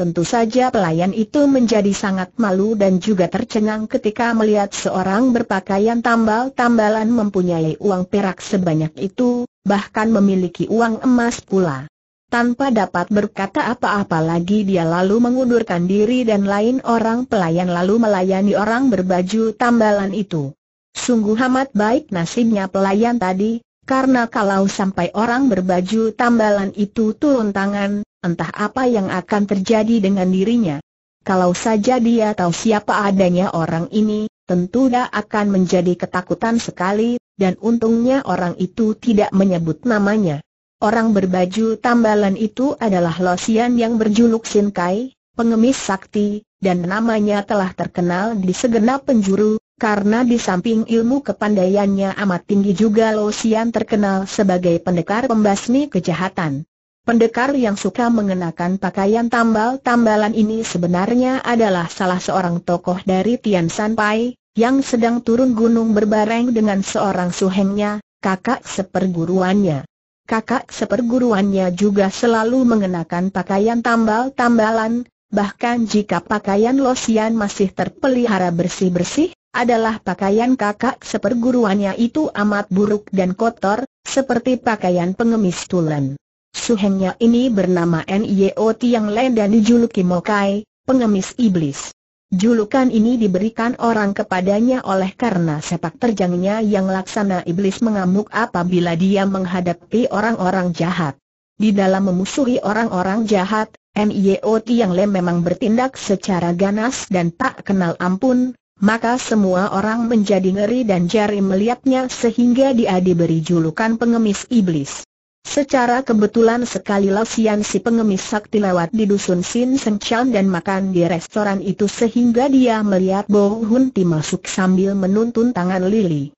Tentu saja pelayan itu menjadi sangat malu dan juga tercengang ketika melihat seorang berpakaian tambal-tambalan mempunyai uang perak sebanyak itu, bahkan memiliki uang emas pula. Tanpa dapat berkata apa-apa lagi dia lalu mengundurkan diri dan lain orang pelayan lalu melayani orang berbaju tambalan itu. Sungguh amat baik nasibnya pelayan tadi, karena kalau sampai orang berbaju tambalan itu turun tangan, entah apa yang akan terjadi dengan dirinya. Kalau saja dia tahu siapa adanya orang ini, tentu dia akan menjadi ketakutan sekali, dan untungnya orang itu tidak menyebut namanya. Orang berbaju tambalan itu adalah Losian yang berjuluk Sinkai, pengemis sakti, dan namanya telah terkenal di segenap penjuru, karena di samping ilmu kepandaiannya amat tinggi juga Losian terkenal sebagai pendekar pembasmi kejahatan. Pendekar yang suka mengenakan pakaian tambal-tambalan ini sebenarnya adalah salah seorang tokoh dari Tian San Pai, yang sedang turun gunung berbareng dengan seorang suhengnya, kakak seperguruannya. Kakak seperguruannya juga selalu mengenakan pakaian tambal-tambalan, bahkan jika pakaian losian masih terpelihara bersih-bersih, adalah pakaian kakak seperguruannya itu amat buruk dan kotor, seperti pakaian pengemis tulen. Suhengnya ini bernama Nio Tiang Le dan dijuluki Mokai, pengemis iblis. Julukan ini diberikan orang kepadanya oleh karena sepak terjangnya yang laksana iblis mengamuk apabila dia menghadapi orang-orang jahat. Di dalam memusuhi orang-orang jahat, Nio Tiang Le memang bertindak secara ganas dan tak kenal ampun, maka semua orang menjadi ngeri dan jari melihatnya sehingga dia diberi julukan pengemis iblis. Secara kebetulan sekali Lau si pengemis sakti lewat di dusun Sin Seng Chan dan makan di restoran itu sehingga dia melihat Bo Hun Ti masuk sambil menuntun tangan Lily.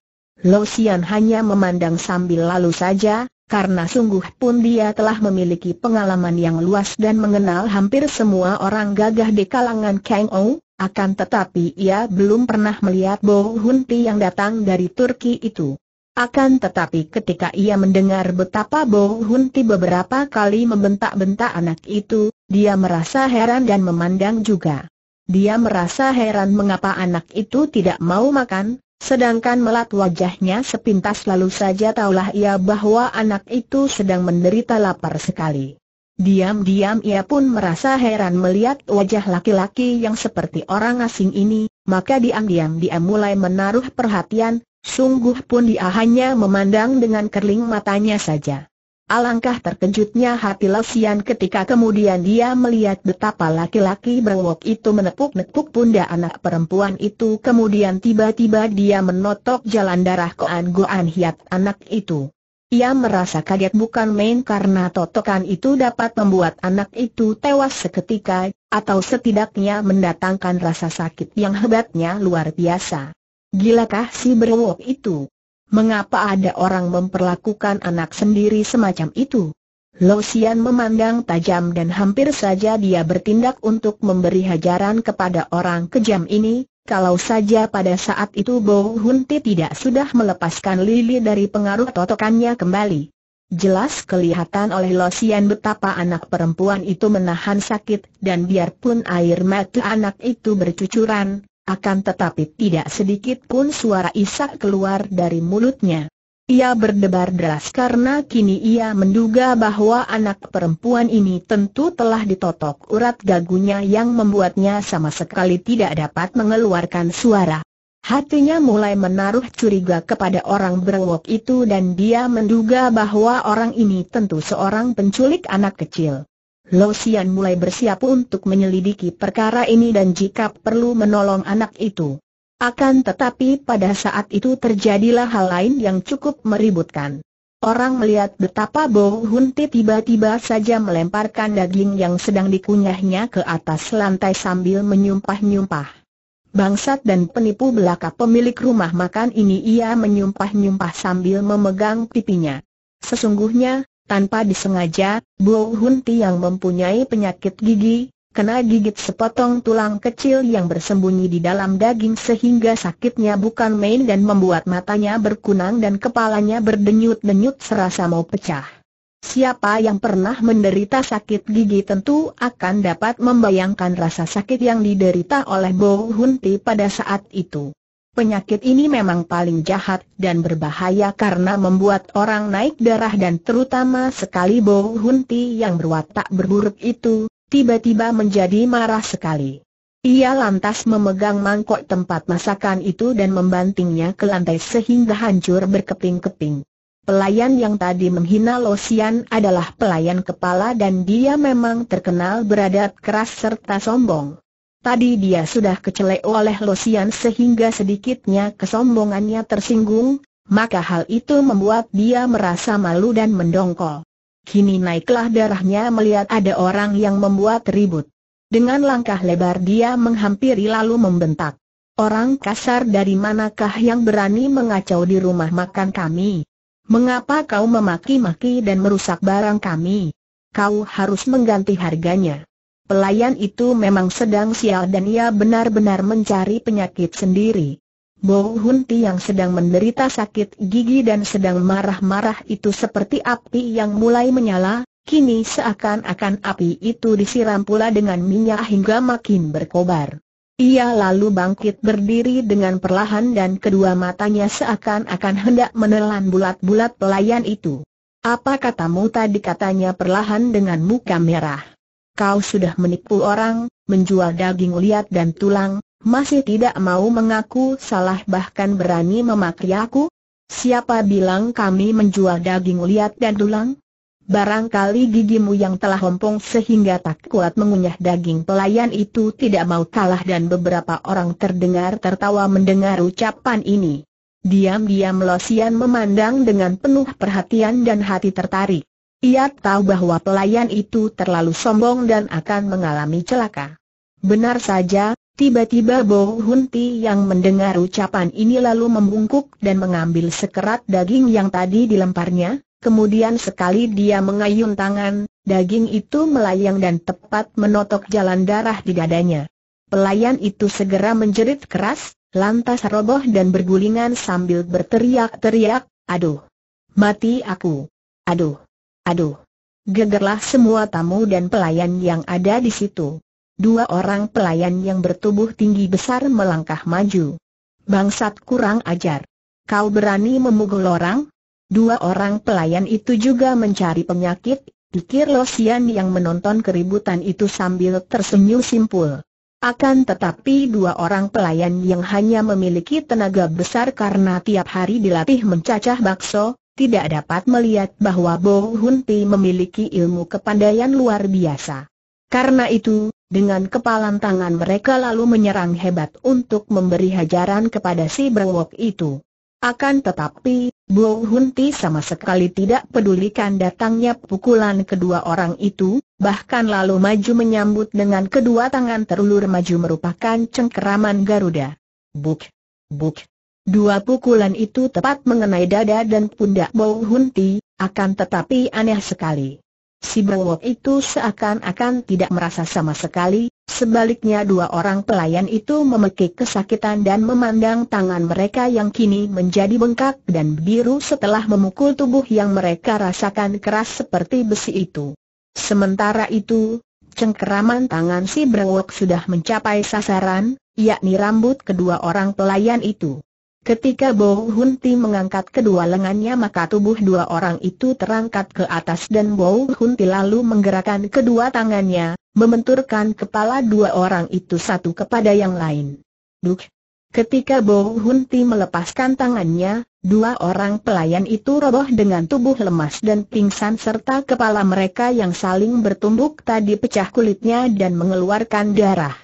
Lau hanya memandang sambil lalu saja, karena sungguh pun dia telah memiliki pengalaman yang luas dan mengenal hampir semua orang gagah di kalangan Kang Ou, akan tetapi ia belum pernah melihat Bo Hun Ti yang datang dari Turki itu. Akan tetapi ketika ia mendengar betapa Bo Hunti beberapa kali membentak-bentak anak itu, dia merasa heran dan memandang juga. Dia merasa heran mengapa anak itu tidak mau makan, sedangkan melat wajahnya sepintas lalu saja taulah ia bahwa anak itu sedang menderita lapar sekali. Diam-diam ia pun merasa heran melihat wajah laki-laki yang seperti orang asing ini, maka diam-diam dia mulai menaruh perhatian, Sungguh pun dia hanya memandang dengan kerling matanya saja. Alangkah terkejutnya hati Lesian ketika kemudian dia melihat betapa laki-laki berwok itu menepuk-nepuk pundak anak perempuan itu kemudian tiba-tiba dia menotok jalan darah Koan Goan Hiat anak itu. Ia merasa kaget bukan main karena totokan itu dapat membuat anak itu tewas seketika, atau setidaknya mendatangkan rasa sakit yang hebatnya luar biasa. Gilakah si berwok itu? Mengapa ada orang memperlakukan anak sendiri semacam itu? Losian memandang tajam dan hampir saja dia bertindak untuk memberi hajaran kepada orang kejam ini, kalau saja pada saat itu Bo Hun tidak sudah melepaskan Lili dari pengaruh totokannya kembali. Jelas kelihatan oleh Losian betapa anak perempuan itu menahan sakit dan biarpun air mata anak itu bercucuran, akan tetapi tidak sedikit pun suara isak keluar dari mulutnya. Ia berdebar deras karena kini ia menduga bahwa anak perempuan ini tentu telah ditotok urat gagunya yang membuatnya sama sekali tidak dapat mengeluarkan suara. Hatinya mulai menaruh curiga kepada orang berwok itu dan dia menduga bahwa orang ini tentu seorang penculik anak kecil. Lo Sian mulai bersiap untuk menyelidiki perkara ini dan jika perlu menolong anak itu. Akan tetapi pada saat itu terjadilah hal lain yang cukup meributkan. Orang melihat betapa Bo Hun Ti tiba-tiba saja melemparkan daging yang sedang dikunyahnya ke atas lantai sambil menyumpah-nyumpah. Bangsat dan penipu belaka pemilik rumah makan ini ia menyumpah-nyumpah sambil memegang pipinya. Sesungguhnya, tanpa disengaja, Bo Hunti yang mempunyai penyakit gigi, kena gigit sepotong tulang kecil yang bersembunyi di dalam daging sehingga sakitnya bukan main dan membuat matanya berkunang dan kepalanya berdenyut-denyut serasa mau pecah. Siapa yang pernah menderita sakit gigi tentu akan dapat membayangkan rasa sakit yang diderita oleh Bo Hunti pada saat itu. Penyakit ini memang paling jahat dan berbahaya karena membuat orang naik darah dan terutama sekali bau hunti yang berwatak berburuk itu, tiba-tiba menjadi marah sekali. Ia lantas memegang mangkok tempat masakan itu dan membantingnya ke lantai sehingga hancur berkeping-keping. Pelayan yang tadi menghina Losian adalah pelayan kepala dan dia memang terkenal beradat keras serta sombong. Tadi dia sudah kecelek oleh Losian sehingga sedikitnya kesombongannya tersinggung, maka hal itu membuat dia merasa malu dan mendongkol. Kini naiklah darahnya melihat ada orang yang membuat ribut. Dengan langkah lebar dia menghampiri lalu membentak. Orang kasar dari manakah yang berani mengacau di rumah makan kami? Mengapa kau memaki-maki dan merusak barang kami? Kau harus mengganti harganya. Pelayan itu memang sedang sial dan ia benar-benar mencari penyakit sendiri. Bo Hun yang sedang menderita sakit gigi dan sedang marah-marah itu seperti api yang mulai menyala, kini seakan-akan api itu disiram pula dengan minyak hingga makin berkobar. Ia lalu bangkit berdiri dengan perlahan dan kedua matanya seakan-akan hendak menelan bulat-bulat pelayan itu. Apa katamu tadi katanya perlahan dengan muka merah kau sudah menipu orang, menjual daging liat dan tulang, masih tidak mau mengaku salah bahkan berani memaki aku? Siapa bilang kami menjual daging liat dan tulang? Barangkali gigimu yang telah hompong sehingga tak kuat mengunyah daging pelayan itu tidak mau kalah dan beberapa orang terdengar tertawa mendengar ucapan ini. Diam-diam Losian memandang dengan penuh perhatian dan hati tertarik. Ia tahu bahwa pelayan itu terlalu sombong dan akan mengalami celaka. Benar saja, tiba-tiba Bo Hunti yang mendengar ucapan ini lalu membungkuk dan mengambil sekerat daging yang tadi dilemparnya, kemudian sekali dia mengayun tangan, daging itu melayang dan tepat menotok jalan darah di dadanya. Pelayan itu segera menjerit keras, lantas roboh dan bergulingan sambil berteriak-teriak, aduh, mati aku, aduh. Aduh! Gegerlah semua tamu dan pelayan yang ada di situ. Dua orang pelayan yang bertubuh tinggi besar melangkah maju. Bangsat kurang ajar. Kau berani memukul orang? Dua orang pelayan itu juga mencari penyakit, pikir Losian yang menonton keributan itu sambil tersenyum simpul. Akan tetapi dua orang pelayan yang hanya memiliki tenaga besar karena tiap hari dilatih mencacah bakso, tidak dapat melihat bahwa Bo Hun Pi memiliki ilmu kepandaian luar biasa. Karena itu, dengan kepalan tangan mereka lalu menyerang hebat untuk memberi hajaran kepada si Brewok itu. Akan tetapi, Bo Hun Ti sama sekali tidak pedulikan datangnya pukulan kedua orang itu, bahkan lalu maju menyambut dengan kedua tangan terulur maju merupakan cengkeraman Garuda. Buk! Buk! Dua pukulan itu tepat mengenai dada dan pundak Bo Hunti, akan tetapi aneh sekali. Si Bowok itu seakan-akan tidak merasa sama sekali, sebaliknya dua orang pelayan itu memekik kesakitan dan memandang tangan mereka yang kini menjadi bengkak dan biru setelah memukul tubuh yang mereka rasakan keras seperti besi itu. Sementara itu, cengkeraman tangan si Bowok sudah mencapai sasaran, yakni rambut kedua orang pelayan itu. Ketika Bo Hun Ti mengangkat kedua lengannya maka tubuh dua orang itu terangkat ke atas dan Bo Hun Ti lalu menggerakkan kedua tangannya, membenturkan kepala dua orang itu satu kepada yang lain. Duk! Ketika Bo Hun Ti melepaskan tangannya, dua orang pelayan itu roboh dengan tubuh lemas dan pingsan serta kepala mereka yang saling bertumbuk tadi pecah kulitnya dan mengeluarkan darah.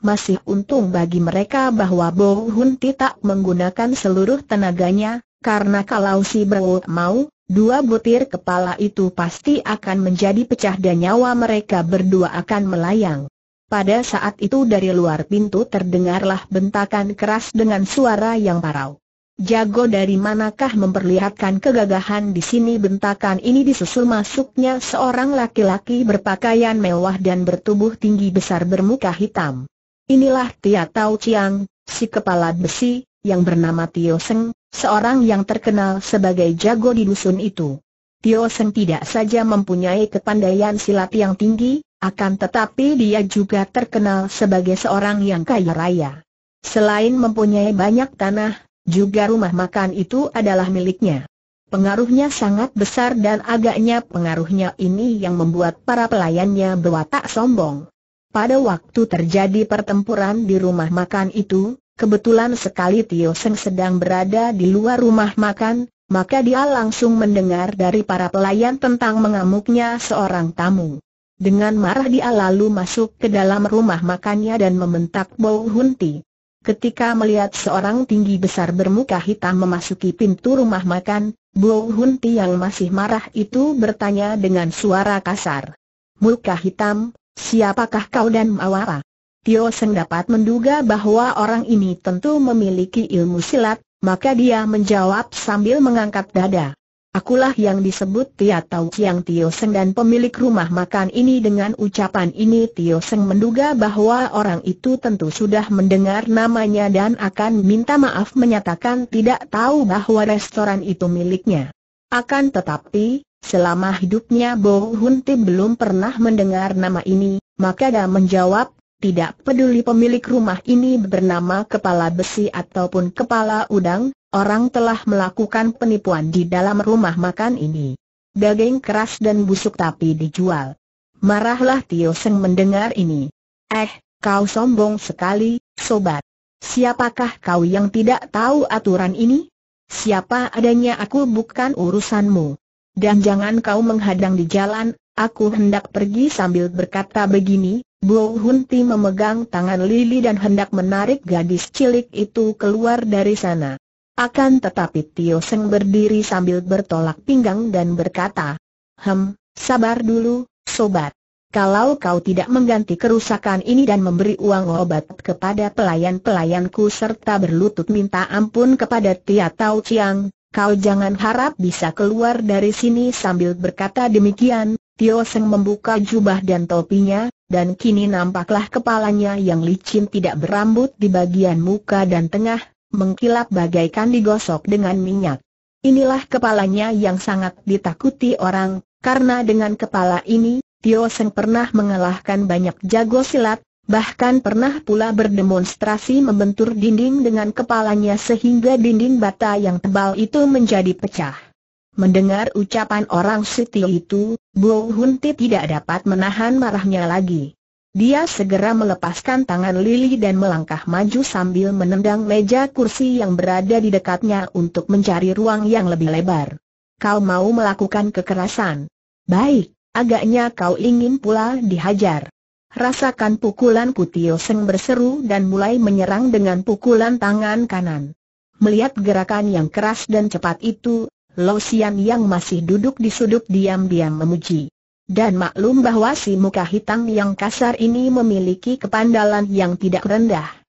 Masih untung bagi mereka bahwa Bo Hun Ti tak menggunakan seluruh tenaganya, karena kalau si Bo mau, dua butir kepala itu pasti akan menjadi pecah dan nyawa mereka berdua akan melayang. Pada saat itu dari luar pintu terdengarlah bentakan keras dengan suara yang parau. Jago dari manakah memperlihatkan kegagahan di sini bentakan ini disusul masuknya seorang laki-laki berpakaian mewah dan bertubuh tinggi besar bermuka hitam. Inilah Tia Tau Chiang, si kepala besi, yang bernama Tio Seng, seorang yang terkenal sebagai jago di dusun itu. Tio Seng tidak saja mempunyai kepandaian silat yang tinggi, akan tetapi dia juga terkenal sebagai seorang yang kaya raya. Selain mempunyai banyak tanah, juga rumah makan itu adalah miliknya. Pengaruhnya sangat besar dan agaknya pengaruhnya ini yang membuat para pelayannya berwatak sombong. Pada waktu terjadi pertempuran di rumah makan itu, kebetulan sekali Tio Seng sedang berada di luar rumah makan, maka dia langsung mendengar dari para pelayan tentang mengamuknya seorang tamu. Dengan marah dia lalu masuk ke dalam rumah makannya dan membentak Bau Hunti. Ketika melihat seorang tinggi besar bermuka hitam memasuki pintu rumah makan, Bau Hunti yang masih marah itu bertanya dengan suara kasar. Muka hitam, Siapakah kau dan Mawara? Tio Seng dapat menduga bahwa orang ini tentu memiliki ilmu silat, maka dia menjawab sambil mengangkat dada. Akulah yang disebut Tia Tau Chiang Tio Seng dan pemilik rumah makan ini dengan ucapan ini Tio Seng menduga bahwa orang itu tentu sudah mendengar namanya dan akan minta maaf menyatakan tidak tahu bahwa restoran itu miliknya. Akan tetapi, Selama hidupnya Bo Hun Ti belum pernah mendengar nama ini, maka dia menjawab, tidak peduli pemilik rumah ini bernama kepala besi ataupun kepala udang, orang telah melakukan penipuan di dalam rumah makan ini. Daging keras dan busuk tapi dijual. Marahlah Tio Seng mendengar ini. Eh, kau sombong sekali, sobat. Siapakah kau yang tidak tahu aturan ini? Siapa adanya aku bukan urusanmu. Dan jangan kau menghadang di jalan, aku hendak pergi sambil berkata begini, Bo Hunti memegang tangan Lili dan hendak menarik gadis cilik itu keluar dari sana. Akan tetapi Tio Seng berdiri sambil bertolak pinggang dan berkata, Hem, sabar dulu, sobat. Kalau kau tidak mengganti kerusakan ini dan memberi uang obat kepada pelayan-pelayanku serta berlutut minta ampun kepada Tia Tau Chiang, kau jangan harap bisa keluar dari sini sambil berkata demikian, Tio Seng membuka jubah dan topinya, dan kini nampaklah kepalanya yang licin tidak berambut di bagian muka dan tengah, mengkilap bagaikan digosok dengan minyak. Inilah kepalanya yang sangat ditakuti orang, karena dengan kepala ini, Tio Seng pernah mengalahkan banyak jago silat, Bahkan pernah pula berdemonstrasi membentur dinding dengan kepalanya sehingga dinding bata yang tebal itu menjadi pecah. Mendengar ucapan orang Siti itu, Bo Hunti tidak dapat menahan marahnya lagi. Dia segera melepaskan tangan Lily dan melangkah maju sambil menendang meja kursi yang berada di dekatnya untuk mencari ruang yang lebih lebar. Kau mau melakukan kekerasan? Baik, agaknya kau ingin pula dihajar. Rasakan pukulan Tio Seng berseru dan mulai menyerang dengan pukulan tangan kanan. Melihat gerakan yang keras dan cepat itu, Lo Sian yang masih duduk di sudut diam-diam memuji. Dan maklum bahwa si muka hitam yang kasar ini memiliki kepandalan yang tidak rendah.